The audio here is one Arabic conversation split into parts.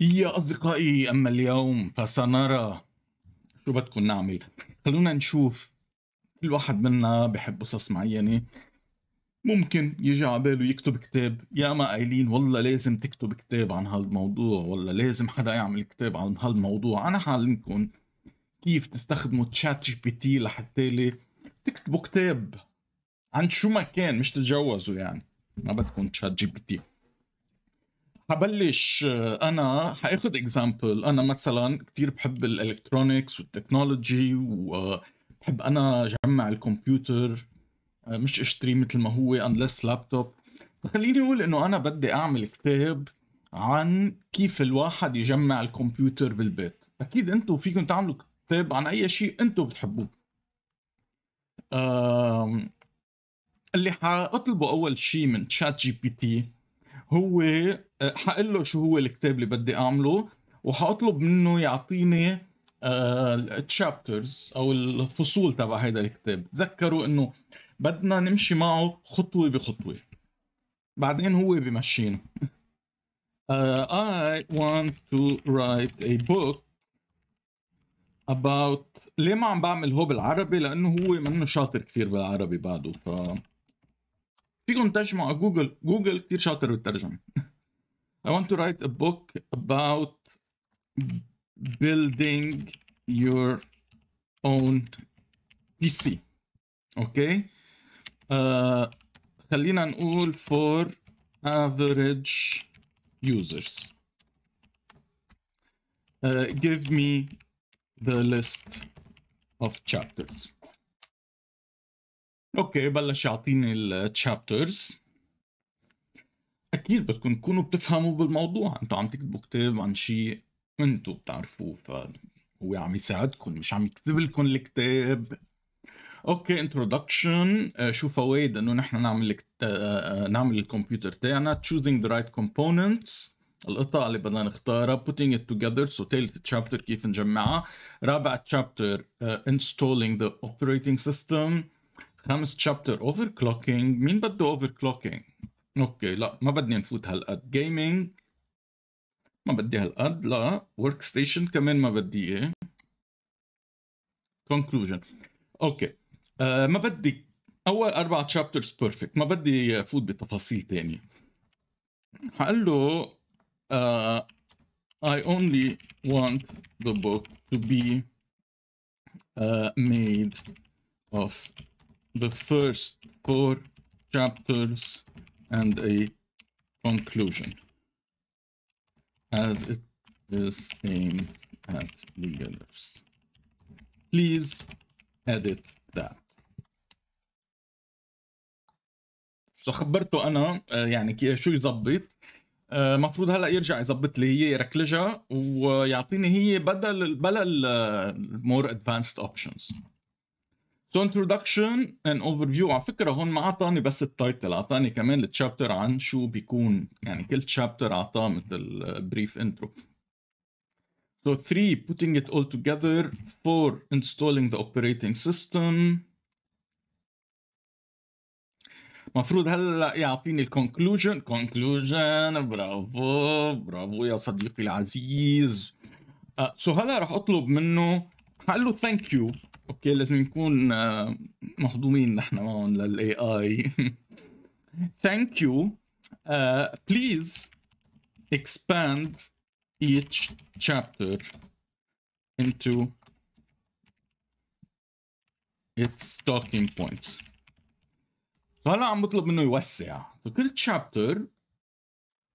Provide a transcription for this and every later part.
يا أصدقائي أما اليوم فسنرى شو بدكم نعمل خلونا نشوف كل واحد منا بحب قصص معينة ممكن يجي على باله يكتب كتاب يا ما قايلين والله لازم تكتب كتاب عن هالموضوع والله لازم حدا يعمل كتاب عن هالموضوع أنا حعلمكم كيف تستخدموا تشات جي بي تي لحتى لي تكتبوا كتاب عن شو ما كان مش تتجوزوا يعني ما بدكم تشات جي بي تي حبلش انا حاخذ اكزامبل انا مثلا كثير بحب الالكترونكس والتكنولوجي وبحب انا جمع الكمبيوتر مش اشتريه مثل ما هو انلس لابتوب فخليني اقول انه انا بدي اعمل كتاب عن كيف الواحد يجمع الكمبيوتر بالبيت اكيد انتم فيكم تعملوا كتاب عن اي شيء انتم بتحبوه اللي حاطلبه اول شيء من تشات جي بي تي هو أه، حقول له شو هو الكتاب اللي بدي اعمله وحاطلب منه يعطيني التشابترز أه، او الفصول تبع هذا الكتاب تذكروا انه بدنا نمشي معه خطوه بخطوه بعدين هو بمشينا uh, I want to write a book about ليه ما عم بعمل هو بالعربي لانه هو منه شاطر كثير بالعربي بعده ف فيكم تجمعوا على جوجل جوجل كثير شاطر بالترجمه I want to write a book about building your own PC. Okay. Uh, نقول for average users. Uh, give me the list of chapters. okay, بلش يعطيني الشابترز اكيد بدكم تكونوا بتفهموا بالموضوع انتوا عم تكتبوا كتاب عن شيء انتوا بتعرفوه فهو عم يساعدكم مش عم يكتب لكم الكتاب اوكي انتروداكشن آه، شو فوائد انه نحن نعمل آه، آه، نعمل الكمبيوتر تاعنا choosing the right components القطع اللي بدنا نختارها putting it together so ثالث تشابتر كيف نجمعها رابع تشابتر uh, installing the operating system خامس تشابتر overclocking مين بده overclocking اوكي لا ما بدنا نفوت هالقد جيمنج ما بدي هالقد لا ورك ستيشن كمان ما بدي اياه كونكلوجن اوكي آه ما بدي اول اربع تشابترز بيرفكت ما بدي افوت بتفاصيل تانية حقول له uh, I only want the book to be uh, made of the first four chapters and a conclusion as it is aimed at beginners. Please edit that. شو خبرته انا آه، يعني شو يظبط المفروض آه، هلا يرجع يظبط لي هي يركلجها ويعطيني هي بدل بلا المور ادفانسد اوبشنز سو انتروداكشن ان اوفر فيو على فكره هون ما اعطاني بس التايتل اعطاني كمان التشابتر عن شو بيكون يعني كل تشابتر اعطاه مثل بريف انترو So three, putting it all together. Four, installing the operating system. مفروض هلا يعطيني الكونكلوجن كونكلوجن برافو برافو يا صديقي العزيز سو آه، uh, so هلا رح اطلب منه حقول له ثانك يو اوكي لازم نكون آه، مهضومين نحن هون للاي اي ثانك يو بليز expand each chapter into its talking points فهلا عم بطلب منه يوسع فكل تشابتر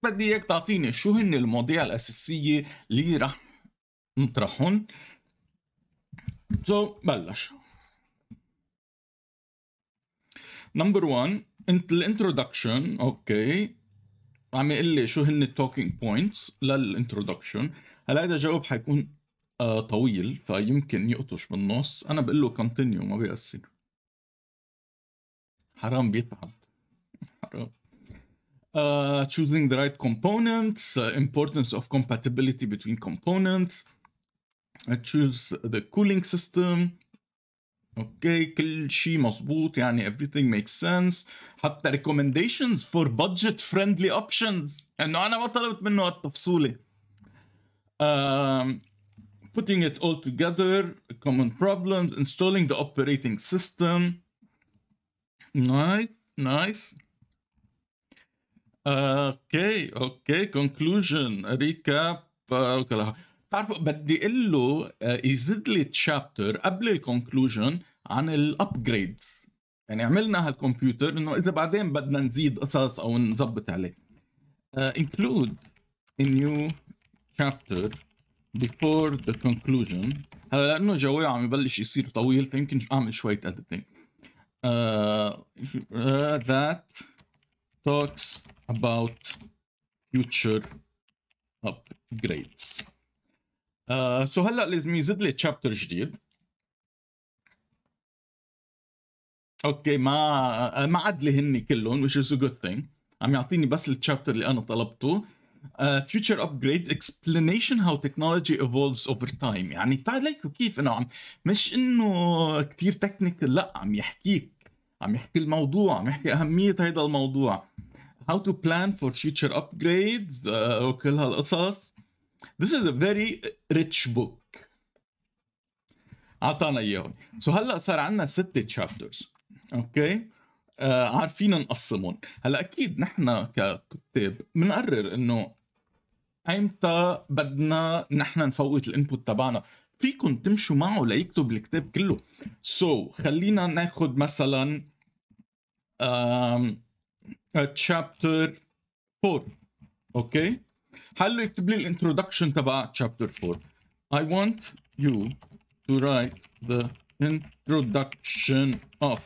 بدي اياك تعطيني شو هن المواضيع الاساسيه اللي رح نطرحهم سو so, بلش نمبر 1 انت الانترودكشن اوكي عم يقول لي شو هن التوكينج بوينتس للانترودكشن هلا هذا جاوب حيكون آه، طويل فيمكن يقطش بالنص انا بقول له كونتينيو ما بيأثر حرام بيتعب حرام uh, choosing the right components, uh, importance of compatibility between components, I choose the cooling system Okay, كل شيء مزبوط يعني everything makes sense حتى recommendations for budget friendly options انه انا ما طلبت منه هالتفصيله um, putting it all together common problems installing the operating system nice nice Okay, okay. conclusion recap uh, okay. بتعرفوا بدي اقول له يزد لي تشابتر قبل الكونكلوجن عن الابجريدز يعني عملنا هالكمبيوتر انه اذا بعدين بدنا نزيد قصص او نظبط عليه uh, include a new chapter before the conclusion هلا لانه جوي عم يبلش يصير طويل فيمكن اعمل شويه editing uh, uh, that talks about future upgrades آه، سو هلا لازم يزيد لي تشابتر جديد اوكي ما ما عد لي هن كلهم which is a good thing عم يعطيني بس التشابتر اللي انا طلبته uh, future upgrade explanation how technology evolves over time يعني تعال ليكو كيف انه عم مش انه كثير تكنيكال لا عم يحكيك عم يحكي الموضوع عم يحكي اهميه هذا الموضوع how to plan for future upgrades uh, وكل هالقصص This is a very rich book عطانا اياهم سو so هلا صار عندنا ستة chapters. اوكي okay. Uh, عارفين نقسمهم هلا اكيد نحن ككتاب بنقرر انه ايمتى بدنا نحن نفوت الانبوت تبعنا فيكم تمشوا معه ليكتب الكتاب كله سو so, خلينا ناخذ مثلا chapter 4 اوكي حلو يكتب لي الانترودكشن تبع تشابتر 4 I want you to write the introduction of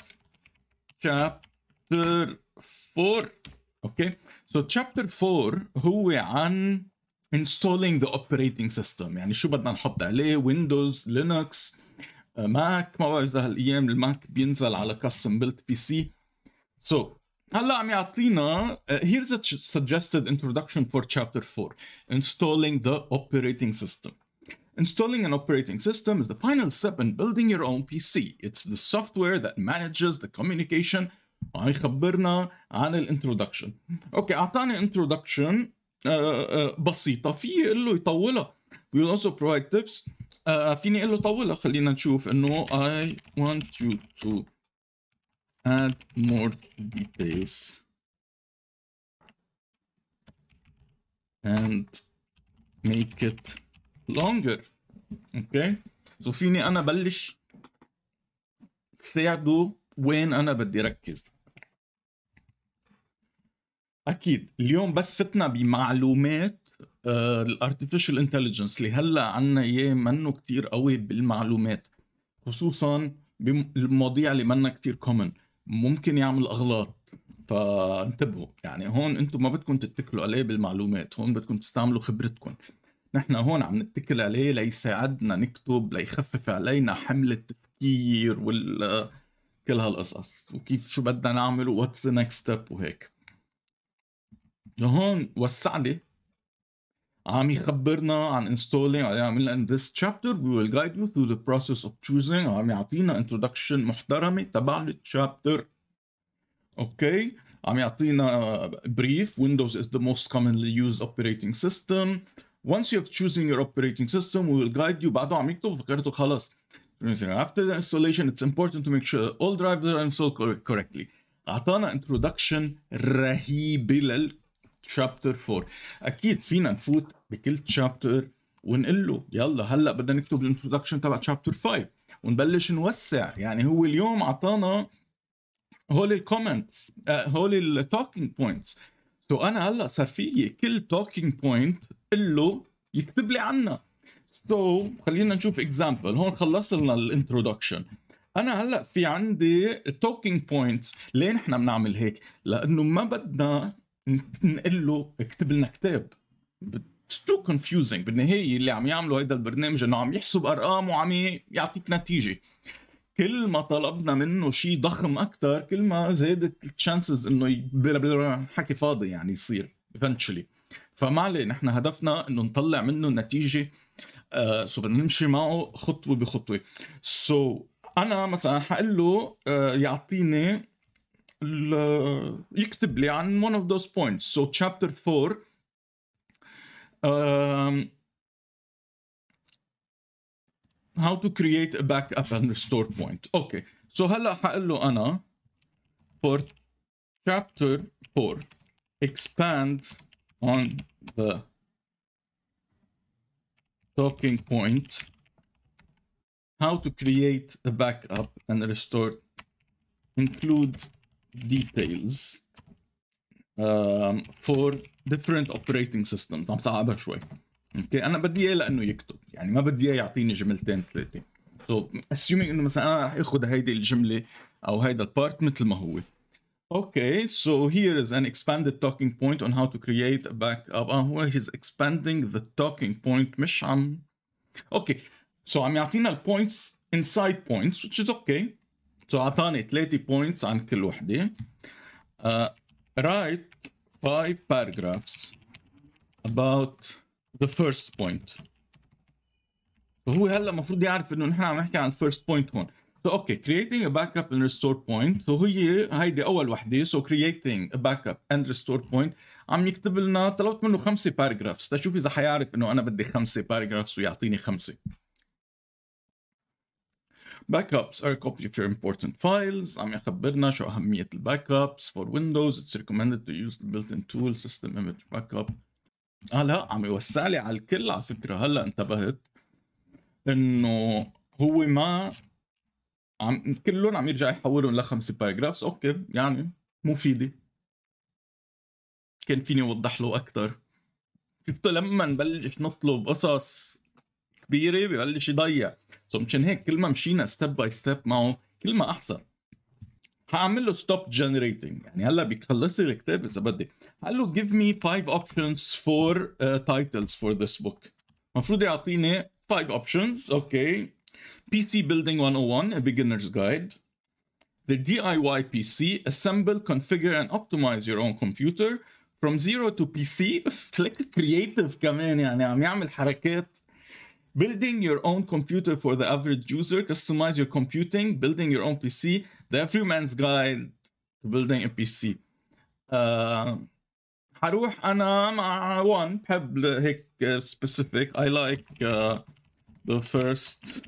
chapter 4 اوكي so chapter 4 هو عن installing the operating system يعني شو بدنا نحط عليه ويندوز لينكس ماك ما بعرف اذا هالايام الماك بينزل على custom built بي سي سو هلا عم يعطينا here's a suggested introduction for chapter 4 installing the operating system Installing an operating system is the final step in building your own PC. It's the software that manages the communication. عم يخبرنا عن الانترودكشن. اوكي اعطاني انترودكشن بسيطه في قول يطولها. We'll also provide tips. فيني اقول له طولها خلينا نشوف انه I want you to add more details and make it longer okay so فيني انا بلش تساعده وين انا بدي ركز اكيد اليوم بس فتنا بمعلومات آه، الارتفيشال انتليجنس اللي هلا عنا اياه منه كتير قوي بالمعلومات خصوصا بالمواضيع اللي منا كتير كومن ممكن يعمل اغلاط فانتبهوا يعني هون انتم ما بدكم تتكلوا عليه بالمعلومات هون بدكم تستعملوا خبرتكم نحن هون عم نتكل عليه ليساعدنا نكتب ليخفف علينا حمل التفكير وال كل هالقصص وكيف شو بدنا نعمل واتس نكست ستيب وهيك لهون وسع لي عم يخبرنا عن installing عم in this chapter we will guide you through the process of choosing عم يعطينا introduction محترمة تبع الشابتر اوكي okay. عم يعطينا brief Windows is the most commonly used operating system once you have chosen your operating system we will guide you بعده عم يكتب فكرته خلص after the installation it's important to make sure all drivers are installed correctly اعطانا introduction رهيبه تشابتر 4 اكيد فينا نفوت بكل تشابتر ونقول له يلا هلا بدنا نكتب الانترودكشن تبع تشابتر 5 ونبلش نوسع يعني هو اليوم اعطانا هول الكومنتس آه، هول التوكينج بوينتس سو انا هلا صار فيي كل توكينج بوينت قل له يكتب لي عنها سو so, خلينا نشوف اكزامبل هون خلصنا لنا الانترودكشن انا هلا في عندي توكينج بوينتس ليه نحن بنعمل هيك لانه ما بدنا نقول له اكتب لنا كتاب تو كونفيوزنج بالنهايه اللي عم يعملوا هيدا البرنامج انه عم يحسب ارقام وعم يعطيك نتيجه كل ما طلبنا منه شيء ضخم اكثر كل ما زادت التشانسز انه حكي فاضي يعني يصير ايفينشولي فما عليه نحن هدفنا انه نطلع منه نتيجه سو آه، بدنا نمشي معه خطوه بخطوه سو so, انا مثلا حقول له آه، يعطيني يكتب لي عن one of those points so chapter 4 um, how to create a backup and restore point okay so هلا حقول له انا for chapter 4 expand on the talking point how to create a backup and restore include details um, for different operating systems عم صعبها شوي اوكي انا بدي اياه لانه يكتب يعني ما بدي اياه يعطيني جملتين ثلاثه سو so, assuming انه مثلا انا رح اخذ هيدي الجمله او هيدا البارت مثل ما هو Okay, so here is an expanded talking point on how to create a backup. آه ah, هو he's expanding the talking point مش عم Okay, so عم يعطينا البوينتس inside points which is okay سو اعطاني 3 بوينتس عن كل وحده رايت 5 باراجرافز about the first point فهو هلا المفروض يعرف انه نحن عم نحكي عن الفيرست بوينت هون So كرييتنج creating a backup and restore point. سو هي هيدي أول وحدة. So creating a backup and restore point. عم يكتب لنا طلبت منه خمسة باراجرافز تشوف إذا حيعرف إنه أنا بدي خمسة باراجرافز ويعطيني خمسة. باك ابس are كوبي copy يور امبورتنت important files عم يخبرنا شو أهمية الباك ابس for Windows it's recommended to use the built-in tool system image backup اه لا عم يوسع لي على الكل على فكرة هلا انتبهت انه هو ما عم كلهم عم يرجع يحولهم لخمسة باراجرافز اوكي يعني مفيدة كان فيني اوضح له اكثر شفتوا لما نبلش نطلب قصص كبيره ببلش يضيع سو مشان هيك كل ما مشينا ستيب باي ستيب معه كل ما احسن هعمل له ستوب جنريتنج يعني هلا بيخلص لي الكتاب اذا بدي قال له جيف مي فايف اوبشنز فور تايتلز فور ذس بوك المفروض يعطيني فايف اوبشنز اوكي بي سي بيلدينج 101 a beginner's guide the DIY PC assemble configure and optimize your own computer from zero to PC click creative كمان يعني عم يعمل حركات Building your own computer for the average user, customize your computing, building your own PC, the everyman's guide to building a PC. Uh, حروح انا مع 1 بحب هيك specific I like uh, the first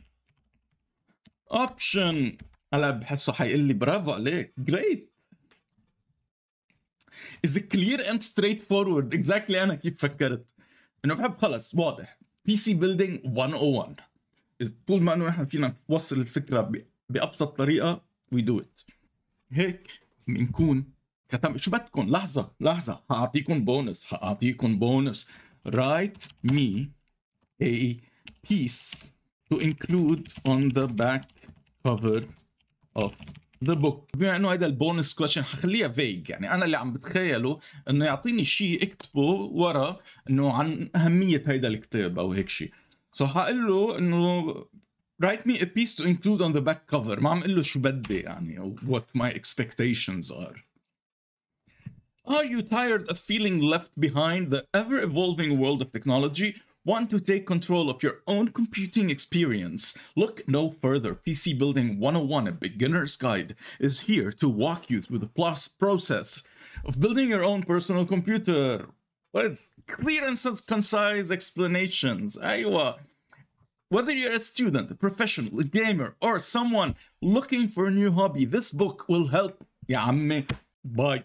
option هلا بحسه حيقول لي برافو عليك great is it clear and straightforward exactly انا كيف فكرت انه بحب خلص واضح بي سي بيلدينج 101 طول ما انه احنا فينا نوصل الفكره بابسط طريقه وي دو ات هيك بنكون كتم شو بدكم لحظه لحظه هاعطيكم بونس هاعطيكم بونس write me a piece to include on the back cover of بوك بما انه هيدا البونس كويشن حخليها فيج يعني انا اللي عم بتخيله انه يعطيني شيء اكتبه ورا انه عن اهميه هيدا الكتاب او هيك شيء سو so حقول له انه write me a piece to include on the back cover ما عم اقول له شو بدي يعني أو what my expectations are Are you tired of feeling left behind the ever evolving world of technology Want to take control of your own computing experience? Look no further. PC Building 101, a beginner's guide, is here to walk you through the plus process of building your own personal computer with clear and concise explanations. Iowa. Whether you're a student, a professional, a gamer, or someone looking for a new hobby, this book will help. Yeah, I'm me. Bye.